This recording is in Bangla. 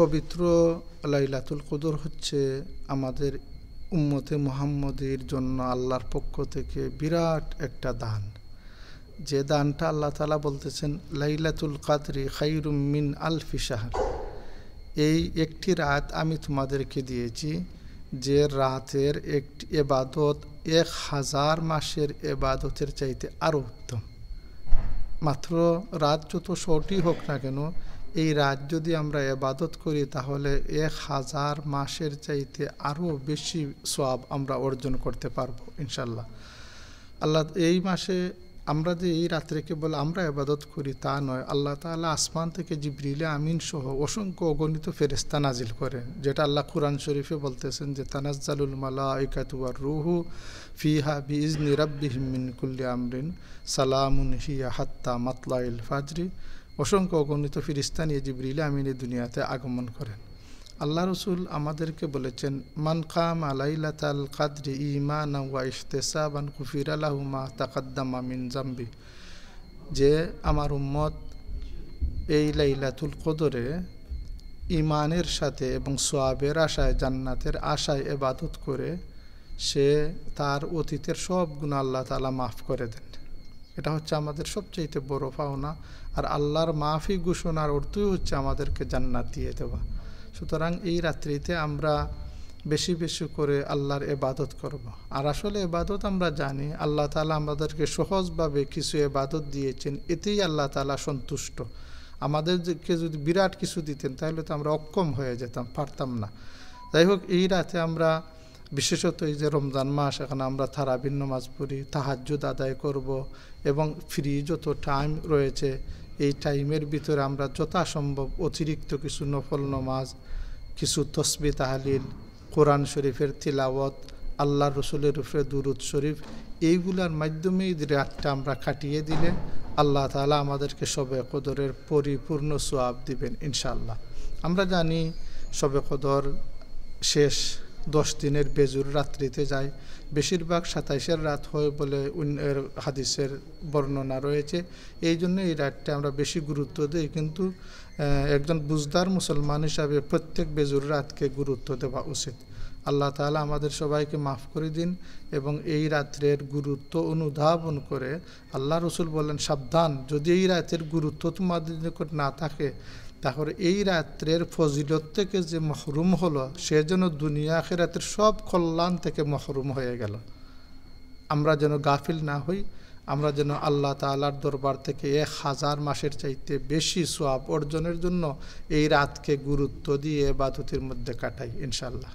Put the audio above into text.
পবিত্র লাইলাতুল কদর হচ্ছে আমাদের উম্মতে মোহাম্মদের জন্য আল্লাহর পক্ষ থেকে বিরাট একটা দান যে দানটা আল্লাহ তালা বলতেছেন লাইলাতুল কাদরি খাইরুম মিন আলফি শাহর এই একটি রাত আমি তোমাদেরকে দিয়েছি যে রাতের একটি এবাদত এক হাজার মাসের এবাদতের চাইতে আরও উত্তম মাত্র রাত যত শর্টই হোক না কেন এই রাত যদি আমরা এবাদত করি তাহলে এক হাজার মাসের চাইতে আরও বেশি সব আমরা অর্জন করতে পারবো ইনশাল্লাহ আল্লাহ এই মাসে আমরা যে এই রাত্রে কেবল আমরা এবাদত করি তা নয় আল্লাহ তালা আসমান থেকে জিব্রিলে আমিন সহ অসংখ্য অগণিত ফেরেস্তা নাজিল করেন যেটা আল্লাহ কুরআন শরীফে বলতেছেন যে তানাজ্জালুল মালা ইকাতুয়ার রুহু ফিহা বিজ ইজনি কুল্লি আমরিন সালামুন হিয়া হাত্তা মাতলা ইল ফাজরি অসংখ্য অগণিত ফিরিস্তা নিয়ে আমিন এই দুনিয়াতে আগমন করেন আল্লাহ রসুল আমাদেরকে বলেছেন মান কাম আলাইলাতাল কাদরি ইমান ওয়া ইশতেসাবান কুফির আলাহুমা তাকাদ্দাম আমিন জাম্বি যে আমার উম্মত এই লাইলাতুল কদরে ইমানের সাথে এবং সোয়াবের আশায় জান্নাতের আশায় এবাদত করে সে তার অতীতের সব গুণ আল্লাহ তালা মাফ করে দেন এটা হচ্ছে আমাদের সবচেয়ে বড় পাওনা আর আল্লাহর মাফি ঘোষণার অর্থই হচ্ছে আমাদেরকে জান্নাত দিয়ে দেওয়া সুতরাং এই রাত্রিতে আমরা বেশি বেশি করে আল্লাহর এবাদত করব। আর আসলে এবাদত আমরা জানি আল্লাহ তালা আমাদেরকে সহজভাবে কিছু এবাদত দিয়েছেন এতেই আল্লাহ তালা সন্তুষ্ট আমাদেরকে যদি বিরাট কিছু দিতেন তাহলে তো আমরা অক্ষম হয়ে যেতাম পারতাম না যাই হোক এই রাতে আমরা বিশেষত এই যে রমজান মাস এখানে আমরা থারাবির নামাজ পড়ি তাহাজুদ আদায় করব এবং ফ্রি যত টাইম রয়েছে এই টাইমের ভিতরে আমরা যথাসম্ভব অতিরিক্ত কিছু নফল নমাজ কিছু তসবি তাহালিল কোরআন শরীফের তিলাওয়াত আল্লাহ রসুলের উপরে দুরুদ শরীফ এইগুলার মাধ্যমে ঈদ রাতটা আমরা কাটিয়ে দিলে আল্লাহ তালা আমাদেরকে সবে কদরের পরিপূর্ণ সোয়াব দিবেন ইনশাল্লাহ আমরা জানি সবে কদর শেষ দশ দিনের বেজুর রাত্রিতে যায় বেশিরভাগ সাতাইশের রাত হয় বলে হাদিসের বর্ণনা রয়েছে এই জন্য এই রাতটা আমরা বেশি গুরুত্ব দিই কিন্তু একজন বুঝদার মুসলমান হিসাবে প্রত্যেক বেজুর রাতকে গুরুত্ব দেওয়া উচিত আল্লাহ তালা আমাদের সবাইকে মাফ করে দিন এবং এই রাত্রের গুরুত্ব অনুধাবন করে আল্লাহ রসুল বলেন সাবধান যদি এই রাতের গুরুত্ব তোমাদের নিকট না থাকে তাহলে এই রাত্রের ফজিলত থেকে যে মহরুম হলো সে যেন দুনিয়া আখেরাতের সব কল্যাণ থেকে মহরুম হয়ে গেল আমরা যেন গাফিল না হই আমরা যেন আল্লাহ তালার দরবার থেকে এক হাজার মাসের চাইতে বেশি সোয়াব অর্জনের জন্য এই রাতকে গুরুত্ব দিয়ে বাধুতির মধ্যে কাটাই ইনশাল্লাহ